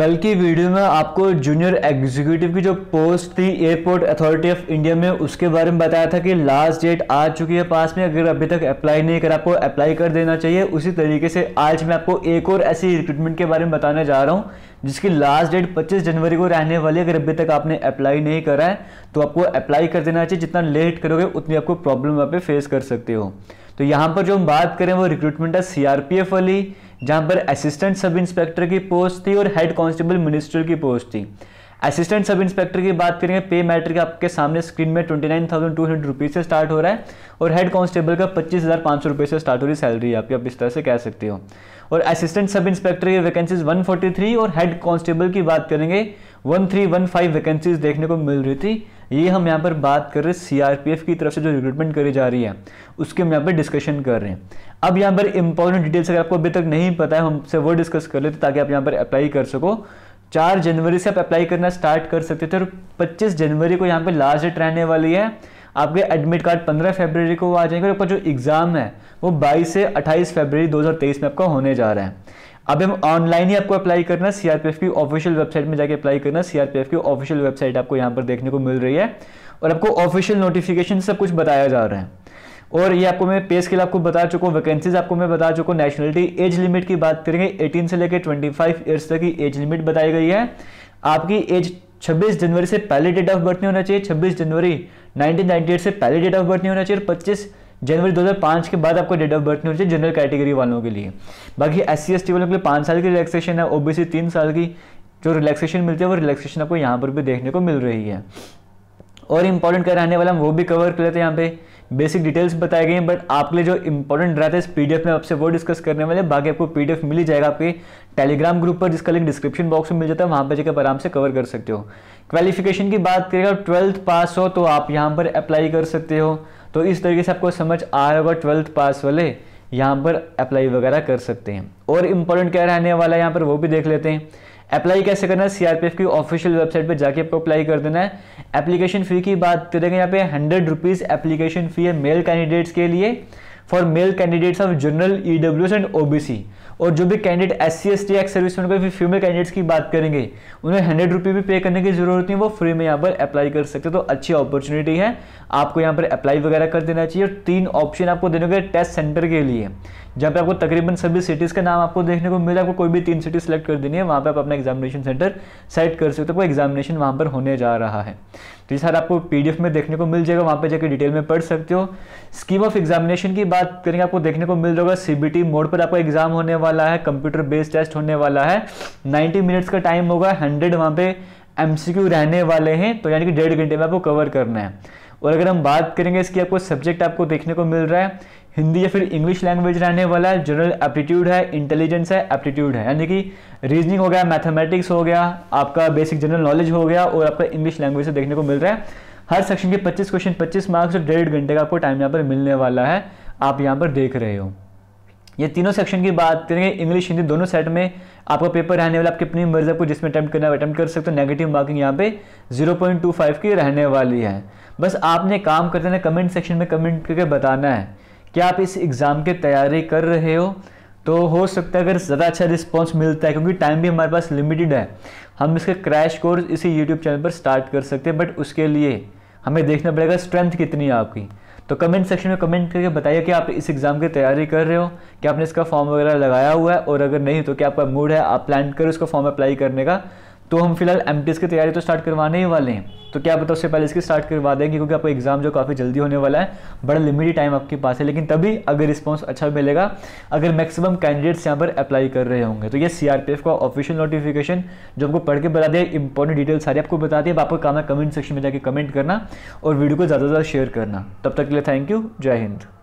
कल की वीडियो में आपको जूनियर एग्जीक्यूटिव की जो पोस्ट थी एयरपोर्ट अथॉरिटी ऑफ इंडिया में उसके बारे में बताया था कि लास्ट डेट आ चुकी है पास में अगर अभी तक अप्लाई नहीं करा आपको अप्लाई कर देना चाहिए उसी तरीके से आज मैं आपको एक और ऐसी रिक्रूटमेंट के बारे में बताने जा रहा हूँ जिसकी लास्ट डेट 25 जनवरी को रहने वाली है अगर अभी तक आपने अप्लाई नहीं करा है तो आपको अप्लाई कर देना चाहिए जितना लेट करोगे उतनी आपको प्रॉब्लम वहाँ पे फेस कर सकते हो तो यहाँ पर जो हम बात करें वो रिक्रूटमेंट है सी वाली जहां पर असिस्टेंट सब इंस्पेक्टर की पोस्ट थी और हेड कांस्टेबल मिनिस्टर की पोस्ट थी असिस्टेंट सब इंस्पेक्टर की बात करेंगे पे मैटर का आपके सामने स्क्रीन में twenty nine thousand two hundred rupees से स्टार्ट हो रहा है और हेड कांस्टेबल का पच्चीस हज़ार पाँच सौ रुपये से स्टार्ट हो रही सैलरी आपकी आप इस तरह से कह सकते हो और असिस्टेंट सब इंस्पेक्टर की वैकेंसीज वन फोर्टी थ्री और हेड कांस्टेबल की बात करेंगे one one three five vacancies देखने को मिल रही थी ये हम यहाँ पर बात कर रहे हैं सीआरपीएफ की तरफ से जो रिक्रूटमेंट करी जा रही है उसके हम यहाँ पर डिस्कशन कर रहे हैं अब यहाँ पर इंपॉर्टेंट डिटेल्स अगर आपको अभी तक नहीं पता है हमसे वो डिस्कस कर लेते ताकि आप यहाँ पर अप्लाई कर सको चार जनवरी से आप अप्लाई करना स्टार्ट कर सकते थे और पच्चीस जनवरी को यहाँ पे लास्ट डेट रहने वाली है आपके एडमिट कार्ड 15 फरवरी को आ जाएंगे और आपका जो एग्ज़ाम है वो 22 से 28 फरवरी 2023 में आपका होने जा रहा है अब हम ऑनलाइन ही आपको अप्लाई करना सीआरपीएफ की ऑफिशियल वेबसाइट में जाके अप्लाई करना सीआरपीएफ की ऑफिशियल वेबसाइट आपको यहाँ पर देखने को मिल रही है और आपको ऑफिशियल नोटिफिकेशन सब कुछ बताया जा रहा है और ये आपको मैं पे स्केल आपको बता चुका हूँ वैकेंसीज आपको मैं बता चुका हूँ नेशनलिटी एज लिमिट की बात करेंगे 18 से लेकर 25 फाइव ईयर्स तक की एज लिमिट बताई गई है आपकी एज 26 जनवरी से पहले डेट ऑफ बर्थ नहीं होना चाहिए 26 जनवरी 1998 से पहले डेट ऑफ बर्थ नहीं होना चाहिए और जनवरी 2005 के बाद आपको डेट ऑफ बर्थ नहीं होनी चाहिए जनरल कैटेगरी वालों के लिए बाकी एस सी वालों के लिए पाँच साल की रिलैक्सेशन है ओबीसी तीन साल की जो रिलैक्सेशन मिलती है वो रिलैक्सेशन आपको यहाँ पर भी देखने को मिल रही है और इम्पॉर्टेंट कराने वाला हम वो भी कवर कर लेते हैं यहाँ पे बेसिक डिटेल्स बताए गए हैं बट आपके लिए जो इंपॉर्टेंट रहता है इस पीडीएफ में आपसे वो डिस्कस करने वाले बाकी आपको पीडीएफ मिल ही जाएगा आपके टेलीग्राम ग्रुप पर जिसका लिंक डिस्क्रिप्शन बॉक्स में मिल जाता है वहाँ पर जाकर आप आराम से कवर कर सकते हो क्वालिफिकेशन की बात करेगा ट्वेल्थ पास हो तो आप यहाँ पर अप्लाई कर सकते हो तो इस तरीके से आपको समझ आ रहा होगा ट्वेल्थ पास वाले यहाँ पर अप्लाई वगैरह कर सकते हैं और इम्पोर्टेंट क्या रहने वाला है यहाँ पर वो भी देख लेते हैं अप्लाई कैसे करना है सीआरपीएफ की ऑफिशियल वेबसाइट पर जाके आपको अप्लाई कर देना है एप्लीकेशन फ़ी की बात करेंगे यहाँ पे हंड्रेड रुपीज़ एप्लीकेशन फ़ी है मेल कैंडिडेट्स के लिए for male candidates of general E and O और जो भी candidate S C S T ex service में फिर फीमेल कैंडिडेट्स की बात करेंगे उन्हें हंड्रेड रुपी भी पे करने की जरूरत नहीं वो फ्री में यहाँ पर अप्लाई कर सकते तो अच्छी अपॉर्चुनिटी है आपको यहाँ पर अप्लाई वगैरह कर देना चाहिए और तीन ऑप्शन आपको देने के टेस्ट सेंटर के लिए जहाँ पे आपको तकरीबन सभी सिटीज़ का नाम आपको देखने को मिले आपको कोई भी तीन सिटी सेलेक्ट कर देनी है वहाँ पे आप अपना एग्जामिनेशन सेंटर सेट कर सकते हो आपको तो एग्जामिनेशन वहाँ पर होने जा रहा है तो ये सर आपको पीडीएफ में देखने को मिल जाएगा वहाँ पे जाकर डिटेल में पढ़ सकते हो स्कीम ऑफ एग्जामिनेशन की बात करेंगे आपको देखने को मिल जाएगा सीबीटी मोड पर आपका एग्जाम होने वाला वाला है कंप्यूटर बेस्ड टेस्ट होने वाला है 90 मिनट्स का टाइम होगा 100 वहाँ पे एमसीक्यू रहने वाले हैं तो यानी कि डेढ़ घंटे में आपको कवर करना है और अगर हम बात करेंगे इसकी आपको सब्जेक्ट आपको देखने को मिल रहा है हिंदी या फिर इंग्लिश लैंग्वेज रहने वाला है जनरल एप्टीट्यूड है इंटेलिजेंस है एप्टीट्यूड है यानी कि रीजनिंग हो गया मैथमेटिक्स हो गया आपका बेसिक जनरल नॉलेज हो गया और आपका इंग्लिश लैंग्वेज से देखने को मिल रहा है हर सेक्शन के 25 क्वेश्चन 25 मार्क्स और डेढ़ घंटे का आपको टाइम यहाँ पर मिलने वाला है आप यहाँ पर देख रहे हो ये तीनों सेक्शन की बात करेंगे इंग्लिश हिंदी दोनों सेट में आपका पेपर रहने वाला आपके अपनी मर्जी आपको जिसमें अटैम्प्ट करना अटैम्प्ट कर सकते हो नेगेटिव मार्किंग यहाँ पे 0.25 की रहने वाली है बस आपने काम करते हैं कमेंट सेक्शन में कमेंट करके बताना है क्या आप इस एग्ज़ाम की तैयारी कर रहे हो तो हो सकता है अगर ज़्यादा अच्छा रिस्पॉन्स मिलता है क्योंकि टाइम भी हमारे पास लिमिटेड है हम इसका क्रैश कोर्स इसी यूट्यूब चैनल पर स्टार्ट कर सकते हैं बट उसके लिए हमें देखना पड़ेगा स्ट्रेंथ कितनी है आपकी तो कमेंट सेक्शन में कमेंट करके बताइए कि आप इस एग्ज़ाम की तैयारी कर रहे हो कि आपने इसका फॉर्म वगैरह लगाया हुआ है और अगर नहीं तो क्या आपका मूड है आप प्लान करो इसका फॉर्म अप्लाई करने का तो हम फिलहाल एम की तैयारी तो स्टार्ट करवाने ही वाले हैं तो क्या पता उससे पहले इसकी स्टार्ट करवा देंगे क्योंकि आपका एग्ज़ाम जो काफ़ी जल्दी होने वाला है बड़ा लिमिटेड टाइम आपके पास है लेकिन तभी अगर रिस्पॉन्स अच्छा मिलेगा अगर मैक्सिमम कैंडिडेट्स यहाँ पर अप्लाई कर रहे होंगे तो ये सीआरपीएफ का ऑफिशियल नोटिफिकेशन जो आपको पढ़ के बता दिया इंपॉर्टेंट डिटेल सारी आपको बता दी अब आपका काम है कमेंट सेक्शन में जाकर कमेंट करना और वीडियो को ज़्यादा से ज़्यादा शेयर करना तब तक के लिए थैंक यू जय हिंद